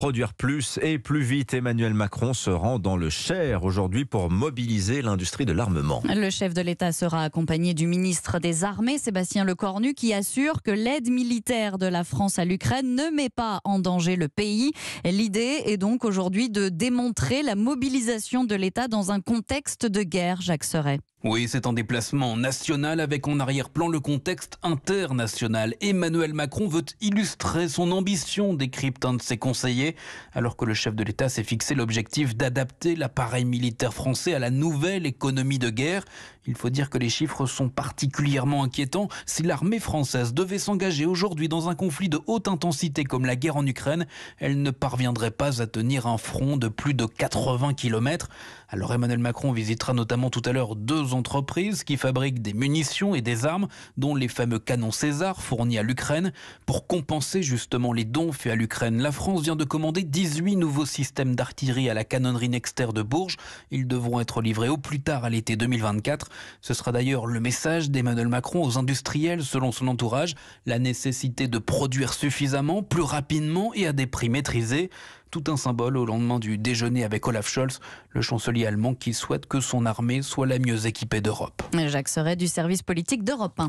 Produire plus et plus vite, Emmanuel Macron se rend dans le Cher aujourd'hui pour mobiliser l'industrie de l'armement. Le chef de l'État sera accompagné du ministre des Armées, Sébastien Lecornu, qui assure que l'aide militaire de la France à l'Ukraine ne met pas en danger le pays. L'idée est donc aujourd'hui de démontrer la mobilisation de l'État dans un contexte de guerre, Jacques Serret. Oui, c'est un déplacement national avec en arrière-plan le contexte international. Emmanuel Macron veut illustrer son ambition, décrypte un de ses conseillers alors que le chef de l'État s'est fixé l'objectif d'adapter l'appareil militaire français à la nouvelle économie de guerre. Il faut dire que les chiffres sont particulièrement inquiétants. Si l'armée française devait s'engager aujourd'hui dans un conflit de haute intensité comme la guerre en Ukraine, elle ne parviendrait pas à tenir un front de plus de 80 km. Alors Emmanuel Macron visitera notamment tout à l'heure deux entreprises qui fabriquent des munitions et des armes, dont les fameux canons César fournis à l'Ukraine, pour compenser justement les dons faits à l'Ukraine. La France vient de commandé 18 nouveaux systèmes d'artillerie à la canonnerie Nexter de Bourges. Ils devront être livrés au plus tard à l'été 2024. Ce sera d'ailleurs le message d'Emmanuel Macron aux industriels, selon son entourage, la nécessité de produire suffisamment, plus rapidement et à des prix maîtrisés. Tout un symbole au lendemain du déjeuner avec Olaf Scholz, le chancelier allemand qui souhaite que son armée soit la mieux équipée d'Europe. Jacques serait du service politique d'Europe